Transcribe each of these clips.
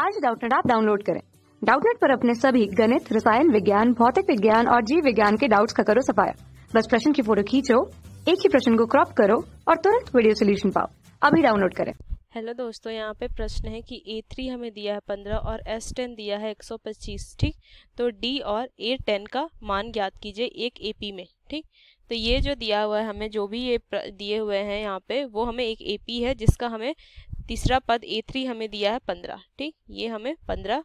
आज डाउटनेट आप डाउनलोड करें डाउटनेट पर अपने सभी गणित रसायन विज्ञान भौतिक विज्ञान और जीव विज्ञान के डाउट्स का करो सफाया बस प्रश्न की फोटो खींचो एक ही प्रश्न को क्रॉप करो और तुरंत वीडियो सोल्यूशन पाओ अभी डाउनलोड करें हेलो दोस्तों यहाँ पे प्रश्न है कि ए थ्री हमें दिया है पंद्रह और एस टेन दिया है एक सौ पच्चीस ठीक तो डी और ए टेन का मान ज्ञात कीजिए एक ए पी में ठीक तो ये जो दिया हुआ है हमें जो भी ये दिए हुए हैं यहाँ पे वो हमें एक पी है जिसका हमें तीसरा पद ए थ्री हमें दिया है पंद्रह ठीक ये हमें पंद्रह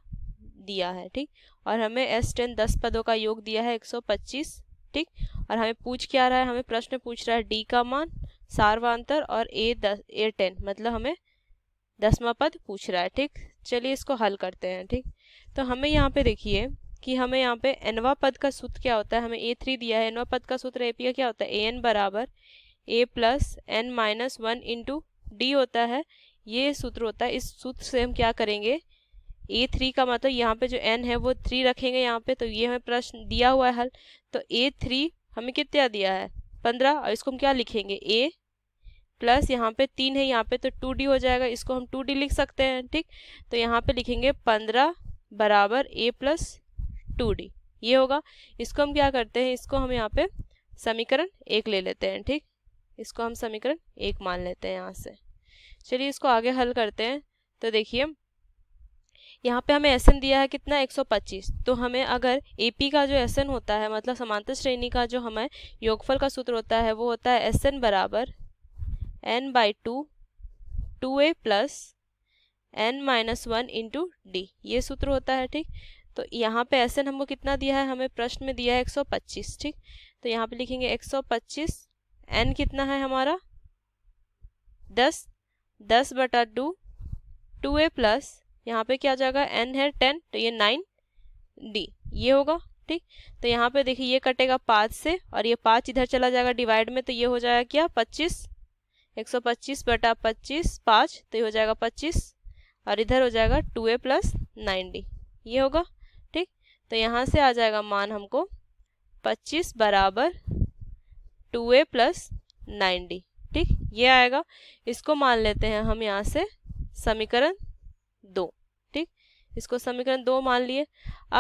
दिया है ठीक और हमें एस टेन दस पदों का योग दिया है एक सौ पच्चीस ठीक और हमें पूछ क्या रहा है हमें प्रश्न पूछ रहा है डी का मान सार्वांतर और ए दस ए टेन मतलब हमें दसवा पद पूछ रहा है ठीक चलिए इसको हल करते हैं ठीक तो हमें यहाँ पे देखिए कि हमें यहाँ पे एनवा पद का सूत्र क्या होता है हमें ए थ्री दिया है एनवा पद का सूत्र ए पी का क्या होता है ए एन बराबर a plus n minus one into d होता है ये सूत्र होता है इस सूत्र से हम क्या करेंगे ए थ्री का मतलब यहाँ पे जो एन है वो थ्री रखेंगे यहाँ पे तो ये हमें प्रश्न दिया हुआ है हल तो ए थ्री हमें कितना दिया है पंद्रह और इसको हम क्या लिखेंगे ए प्लस यहाँ पे तीन है यहाँ पे तो टू डी हो जाएगा इसको हम टू डी लिख सकते हैं ठीक तो यहाँ पे लिखेंगे पंद्रह बराबर ए प्लस टू डी ये होगा इसको हम क्या करते हैं इसको हम यहाँ पे समीकरण एक ले लेते हैं ठीक इसको हम समीकरण एक मान लेते हैं यहाँ से चलिए इसको आगे हल करते हैं तो देखिए यहाँ पे हमें एस दिया है कितना 125 तो हमें अगर ए का जो एस होता है मतलब समांतर श्रेणी का जो हमें योगफल का सूत्र होता है वो होता है एस बराबर n by two two a plus n minus one into d ये सूत्र होता है ठीक तो यहाँ पे एस एन हमको कितना दिया है हमें प्रश्न में दिया है पच्चीस ठीक तो यहाँ पे लिखेंगे पच्चीस एन कितना है हमारा दस दस बटा टू टू ए प्लस यहाँ पे क्या जाएगा एन है टेन तो ये नाइन डी ये होगा ठीक तो यहाँ पे देखिए ये कटेगा पाँच से और ये पाँच इधर चला जाएगा डिवाइड में तो ये हो जाएगा क्या पच्चीस एक सौ पच्चीस बटा पच्चीस पाँच तो ये हो जाएगा पच्चीस और इधर हो जाएगा two a plus nine d ये होगा तो यहाँ से आ जाएगा मान हमको पच्चीस बराबर टू ए प्लस नाइन्टी ठीक ये आएगा इसको मान लेते हैं हम यहाँ से समीकरण दो ठीक इसको समीकरण दो मान लिए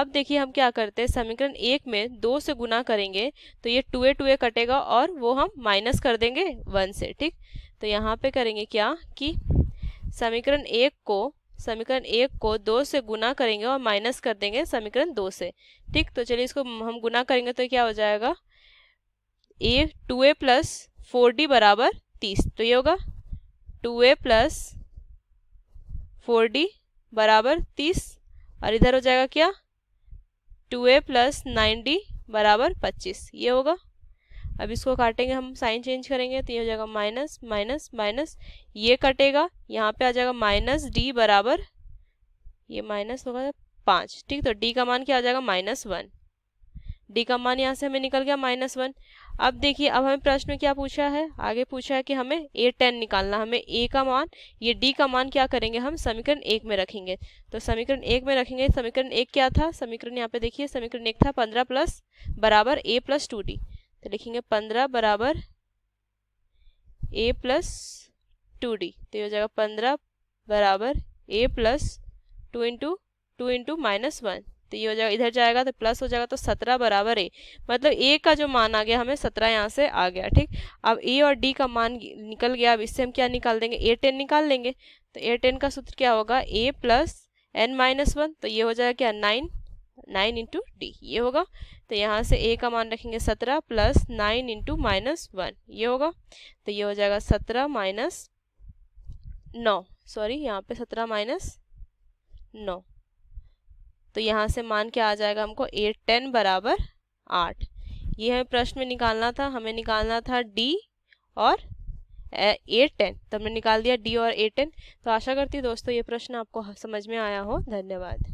अब देखिए हम क्या करते हैं समीकरण एक में दो से गुना करेंगे तो ये टू ए टू ए कटेगा और वो हम माइनस कर देंगे वन से ठीक तो यहाँ पे करेंगे क्या कि समीकरण एक को समीकरण एक को दो से गुना करेंगे और माइनस कर देंगे समीकरण दो से ठीक तो चलिए इसको हम गुना करेंगे तो क्या हो जाएगा a two a plus four d बराबर तीस तो ये होगा two a plus four d बराबर तीस और इधर हो जाएगा क्या two a plus nine d बराबर पच्चीस ये होगा अब इसको काटेंगे हम साइन चेंज करेंगे तो ये हो जाएगा माइनस माइनस माइनस ये कटेगा यहाँ पे आ जाएगा माइनस डी बराबर ये माइनस होगा पाँच ठीक तो डी का मान क्या आ जाएगा माइनस वन डी का मान यहाँ से हमें निकल गया माइनस वन अब देखिए अब हमें प्रश्न में क्या पूछा है आगे पूछा है कि हमें ए टेन निकालना हमें ए का मान ये डी का मान क्या करेंगे हम समीकरण एक में रखेंगे तो समीकरण एक में रखेंगे समीकरण एक क्या था समीकरण यहाँ पे देखिए समीकरण एक था पंद्रह प्लस बराबर ए प्लस टू डी तो लिखेंगे पंद्रह बराबर ए प्लस टू डी तो ये हो जाएगा पंद्रह बराबर a plus two into two into minus one तो ये हो जाएगा इधर जाएगा तो प्लस हो जाएगा तो सत्रह बराबर ए मतलब ए का जो मान आ गया हमें सत्रह यहाँ से आ गया ठीक अब ए और डी का मान निकल गया अब इससे हम क्या निकाल देंगे ए टेन निकाल लेंगे तो ए टेन का सूत्र क्या होगा a plus n minus one तो ये हो जाएगा क्या नाइन नाइन इंटू डी ये होगा तो यहाँ से ए का मान रखेंगे सत्रह plus nine into minus one ये होगा तो ये हो जाएगा सत्रह माइनस नौ सॉरी यहाँ पे सत्रह माइनस नौ तो यहाँ से मान के आ जाएगा हमको एट टेन बराबर आठ ये हमें प्रश्न में निकालना था हमें निकालना था डी और ए टेन तो हमने निकाल दिया डी और ए टेन तो आशा करती हूँ दोस्तों ये प्रश्न आपको समझ में आया हो धन्यवाद